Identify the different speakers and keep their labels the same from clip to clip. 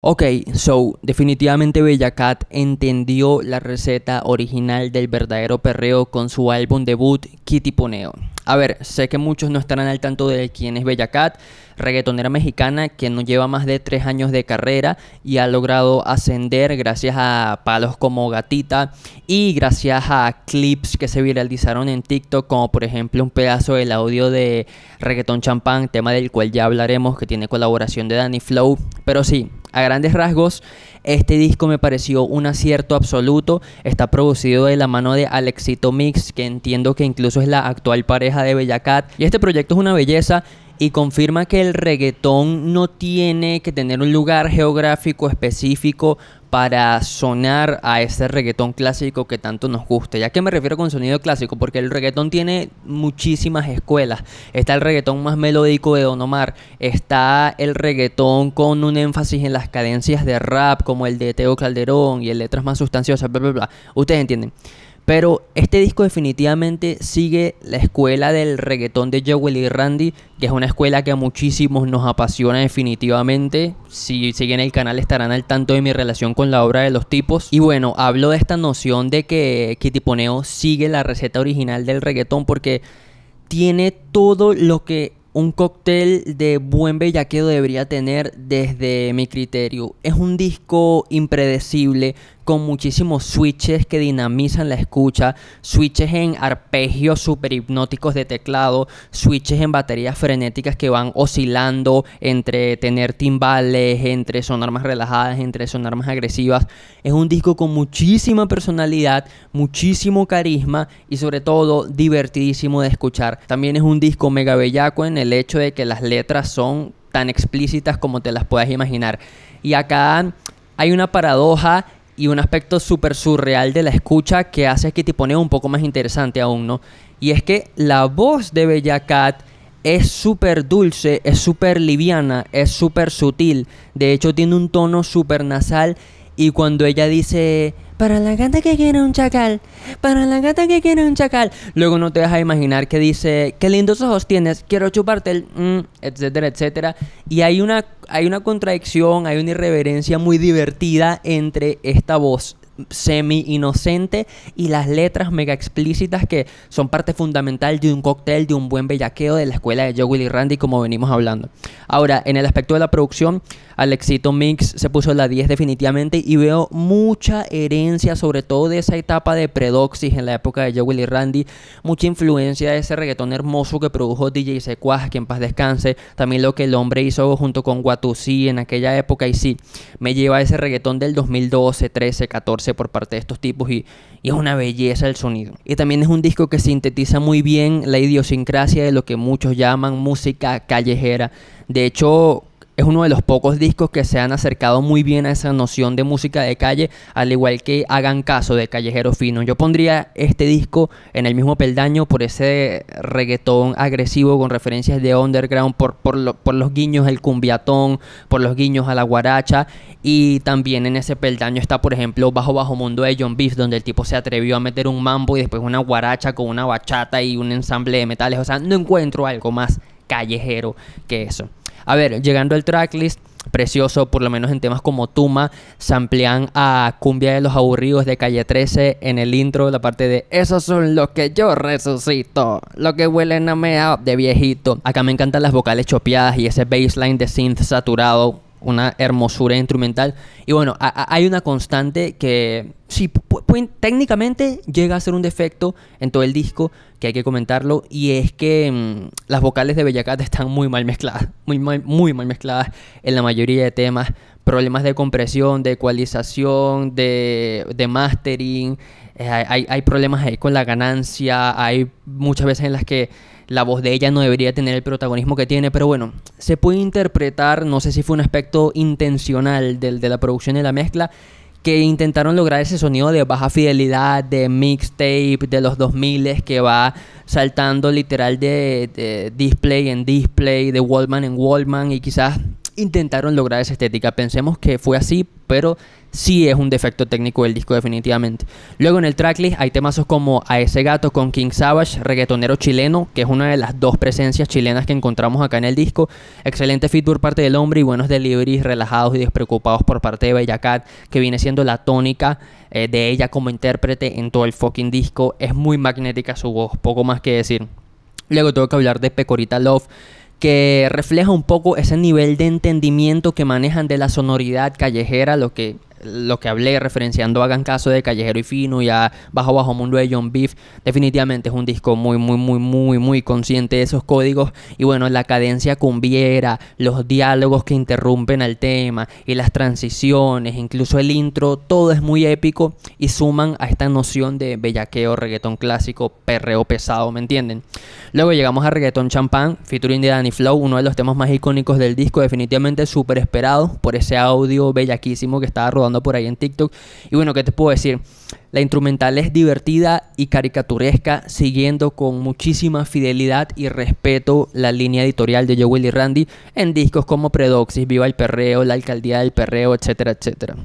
Speaker 1: Ok, so definitivamente Bella Cat entendió la receta original del verdadero perreo con su álbum debut Kitty Poneo. A ver, sé que muchos no estarán al tanto de quién es Bella Cat, reggaetonera mexicana que no lleva más de tres años de carrera y ha logrado ascender gracias a palos como Gatita y gracias a clips que se viralizaron en TikTok, como por ejemplo un pedazo del audio de Reggaeton Champán, tema del cual ya hablaremos, que tiene colaboración de Danny Flow. Pero sí, a grandes rasgos, este disco me pareció un acierto absoluto. Está producido de la mano de Alexito Mix, que entiendo que incluso es la actual pareja de Cat Y este proyecto es una belleza y confirma que el reggaetón no tiene que tener un lugar geográfico específico para sonar a ese reggaetón clásico que tanto nos gusta. ¿Ya que me refiero con sonido clásico? Porque el reggaetón tiene muchísimas escuelas. Está el reggaetón más melódico de Don Omar, está el reggaetón con un énfasis en las cadencias de rap, como el de Teo Calderón y en letras más sustanciosas, bla, bla, bla. Ustedes entienden. Pero este disco definitivamente sigue la escuela del reggaetón de Jewel y Randy, que es una escuela que a muchísimos nos apasiona definitivamente. Si siguen el canal estarán al tanto de mi relación con la obra de los tipos. Y bueno, hablo de esta noción de que Poneo sigue la receta original del reggaetón porque tiene todo lo que un cóctel de buen bellaqueo debería tener desde mi criterio. Es un disco impredecible, con muchísimos switches que dinamizan la escucha, switches en arpegios super hipnóticos de teclado, switches en baterías frenéticas que van oscilando entre tener timbales, entre sonar más relajadas, entre sonar más agresivas. Es un disco con muchísima personalidad, muchísimo carisma y sobre todo divertidísimo de escuchar. También es un disco mega bellaco en el hecho de que las letras son tan explícitas como te las puedas imaginar. Y acá hay una paradoja y un aspecto súper surreal de la escucha que hace que te pone un poco más interesante aún, ¿no? Y es que la voz de Bella Cat es súper dulce, es súper liviana, es súper sutil. De hecho, tiene un tono súper nasal y cuando ella dice para la gata que quiere un chacal. Para la gata que quiere un chacal. Luego no te deja imaginar que dice, qué lindos ojos tienes, quiero chuparte el... Mm", etcétera, etcétera. Y hay una, hay una contradicción, hay una irreverencia muy divertida entre esta voz semi inocente y las letras mega explícitas que son parte fundamental de un cóctel, de un buen bellaqueo de la escuela de Joe Willy Randy como venimos hablando. Ahora, en el aspecto de la producción, Alexito Mix se puso la 10 definitivamente y veo mucha herencia sobre todo de esa etapa de predoxis en la época de Joe Willy Randy, mucha influencia de ese reggaetón hermoso que produjo DJ Secuaz, que en paz descanse, también lo que el hombre hizo junto con Watusi en aquella época y sí, me lleva a ese reggaetón del 2012, 13, 14 por parte de estos tipos y, y, es una belleza el sonido. Y también es un disco que sintetiza muy bien la idiosincrasia de lo que muchos llaman música callejera. De hecho, es uno de los pocos discos que se han acercado muy bien a esa noción de música de calle, al igual que hagan caso de Callejero Fino. Yo pondría este disco en el mismo peldaño por ese reggaetón agresivo con referencias de underground, por, por, los guiños al cumbiatón, por los guiños a la guaracha y también en ese peldaño está, por ejemplo, Bajo Bajo Mundo de John Beef, donde el tipo se atrevió a meter un mambo y después una guaracha con una bachata y un ensamble de metales. O sea, no encuentro algo más callejero que eso. A ver, llegando al tracklist, precioso, por lo menos en temas como Tuma, se a Cumbia de los Aburridos de Calle 13 en el intro, la parte de Esos son los que yo resucito, lo que huelen a mea de viejito. Acá me encantan las vocales chopeadas y ese baseline de synth saturado, una hermosura instrumental. Y bueno, hay una constante que sí, técnicamente llega a ser un defecto en todo el disco que hay que comentarlo y es que mm, las vocales de Bellacat están muy mal mezcladas, muy mal, muy mal mezcladas en la mayoría de temas, problemas de compresión, de ecualización, de, mastering, eh, hay, problemas ahí con la ganancia, hay muchas veces en las que la voz de ella no debería tener el protagonismo que tiene, pero bueno, se puede interpretar, no sé si fue un aspecto intencional de, de la producción y la mezcla, que intentaron lograr ese sonido de baja fidelidad, de mixtape, de los 2000 que va saltando literal de, de, display en display, de Wallman en Wallman y quizás intentaron lograr esa estética. Pensemos que fue así, pero sí es un defecto técnico del disco definitivamente. Luego en el tracklist hay temasos como A ese gato con King Savage, reggaetonero chileno, que es una de las dos presencias chilenas que encontramos acá en el disco. Excelente feed por parte del hombre y buenos deliveries relajados y despreocupados por parte de Bella que viene siendo la tónica eh, de ella como intérprete en todo el fucking disco. Es muy magnética su voz, poco más que decir. Luego tengo que hablar de Pecorita Love, que refleja un poco ese nivel de entendimiento que manejan de la sonoridad callejera, lo que lo que hablé referenciando Hagan Caso de Callejero y Fino y a Bajo Bajo Mundo de John Beef, definitivamente es un disco muy, muy, muy, muy, muy consciente de esos códigos. Y bueno, la cadencia cumbiera, los diálogos que interrumpen al tema y las transiciones, incluso el intro, todo es muy épico y suman a esta noción de bellaqueo, reggaetón clásico, perreo pesado, ¿me entienden? Luego llegamos a Reggaetón Champán, featuring de Danny Flow, uno de los temas más icónicos del disco, definitivamente súper esperado por ese audio bellaquísimo que estaba rodando por ahí en TikTok. Y bueno, ¿qué te puedo decir? La instrumental es divertida y caricaturesca, siguiendo con muchísima fidelidad y respeto la línea editorial de Joe Willy Randy en discos como Predoxis, Viva el Perreo, La Alcaldía del Perreo, etcétera, etcétera.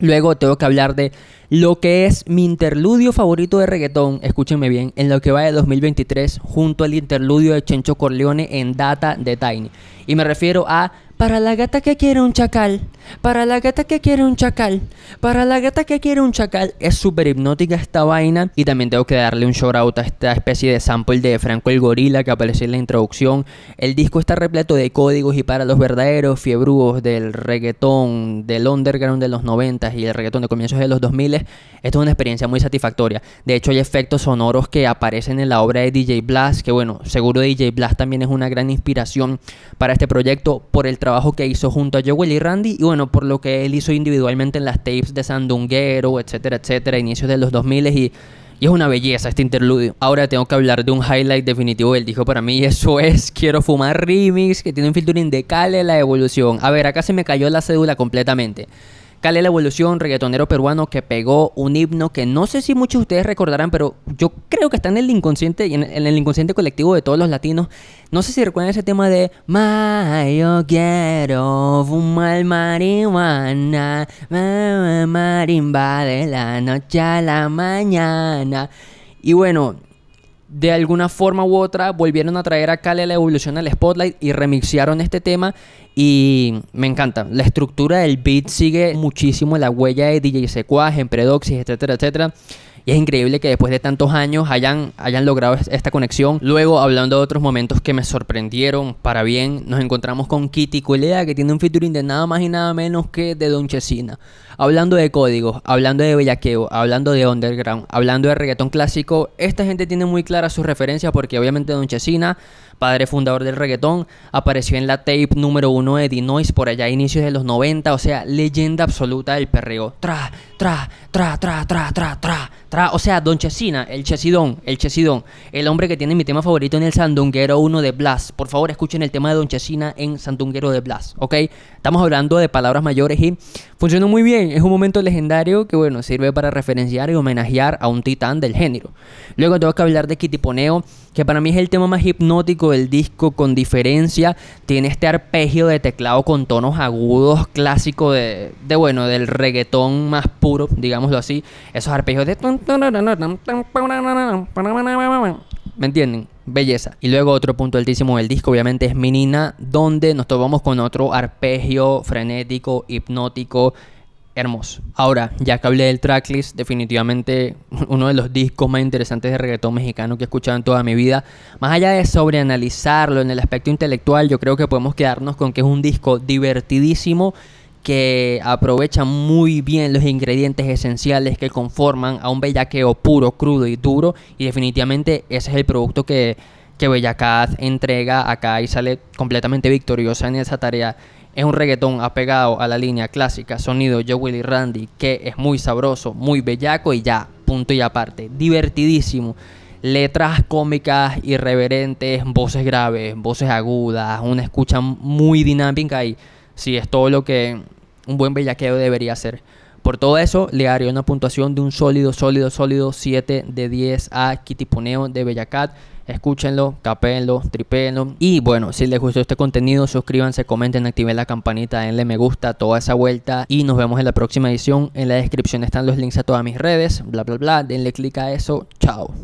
Speaker 1: Luego tengo que hablar de lo que es mi interludio favorito de reggaetón, escúchenme bien, en lo que va de 2023, junto al interludio de Chencho Corleone en Data de Tiny. Y me refiero a para la gata que quiere un chacal, para la gata que quiere un chacal, para la gata que quiere un chacal. Es súper hipnótica esta vaina. Y también tengo que darle un short out a esta especie de sample de Franco el Gorila que aparece en la introducción. El disco está repleto de códigos y para los verdaderos fiebrudos del reggaetón, del underground de los 90 y el reggaetón de comienzos de los 2000, esto es una experiencia muy satisfactoria. De hecho, hay efectos sonoros que aparecen en la obra de DJ Blast, que bueno, seguro DJ Blast también es una gran inspiración para este proyecto por el trabajo trabajo que hizo junto a Joel y Randy y bueno, por lo que él hizo individualmente en las tapes de Sandunguero, etcétera, etcétera, inicios de los 2000 y, y es una belleza este interludio. Ahora tengo que hablar de un highlight definitivo él dijo para mí eso es Quiero Fumar Remix, que tiene un filtro de Kale, la evolución. A ver, acá se me cayó la cédula completamente. Cale la Evolución, reggaetonero peruano que pegó un himno que no sé si muchos de ustedes recordarán, pero yo creo que está en el inconsciente y en, el inconsciente colectivo de todos los latinos. No sé si recuerdan ese tema de Ma, yo quiero fumar marihuana, marimba de la noche a la mañana. Y bueno, de alguna forma u otra volvieron a traer a Kale la evolución al spotlight y remixearon este tema y me encanta. La estructura del beat sigue muchísimo la huella de DJ secuaje, en Predoxis, etcétera, etcétera. Y es increíble que después de tantos años hayan, hayan logrado esta conexión. Luego, hablando de otros momentos que me sorprendieron para bien, nos encontramos con Kitty Culea, que tiene un featuring de nada más y nada menos que de Don Chesina. Hablando de códigos, hablando de bellaqueo, hablando de underground, hablando de reggaetón clásico, esta gente tiene muy clara sus referencias porque obviamente Don Chesina, padre fundador del reggaetón, apareció en la tape número uno de Dinois por allá a inicios de los 90, o sea, leyenda absoluta del perreo. Tra, tra, tra, tra, tra, tra, tra, tra o sea, Don Chesina, el Chesidón, el Chesidón, el hombre que tiene mi tema favorito en el Sandunguero 1 de Blas. Por favor, escuchen el tema de Don Chesina en Sandunguero de Blas, ¿ok? Estamos hablando de palabras mayores y funciona muy bien. Es un momento legendario que, bueno, sirve para referenciar y homenajear a un titán del género. Luego tengo que hablar de Kitiponeo, que para mí es el tema más hipnótico del disco con diferencia. Tiene este arpegio de teclado con tonos agudos clásico de, bueno, del reggaetón más puro, digámoslo así. Esos arpegios de... ¿Me entienden? Belleza. Y luego otro punto altísimo del disco, obviamente, es Menina, donde nos tomamos con otro arpegio frenético, hipnótico, hermoso. Ahora, ya que hablé del tracklist, definitivamente uno de los discos más interesantes de reggaetón mexicano que he escuchado en toda mi vida. Más allá de sobreanalizarlo en el aspecto intelectual, yo creo que podemos quedarnos con que es un disco divertidísimo que aprovecha muy bien los ingredientes esenciales que conforman a un bellaqueo puro, crudo y duro. Y definitivamente ese es el producto que, que Bellacaz entrega acá y sale completamente victoriosa en esa tarea. Es un reggaetón apegado a la línea clásica, sonido Joe Willy Randy, que es muy sabroso, muy bellaco y ya, punto y aparte. Divertidísimo letras cómicas irreverentes, voces graves, voces agudas, una escucha muy dinámica ahí si es todo lo que un buen bellaqueo debería ser. Por todo eso, le daría una puntuación de un sólido, sólido, sólido 7 de 10 a Kitipuneo de Bellacat. Escúchenlo, capéenlo, tripéenlo. Y bueno, si les gustó este contenido, suscríbanse, comenten, activen la campanita, denle me gusta, toda esa vuelta. Y nos vemos en la próxima edición. En la descripción están los links a todas mis redes, bla, bla, bla. Denle click a eso. Chao.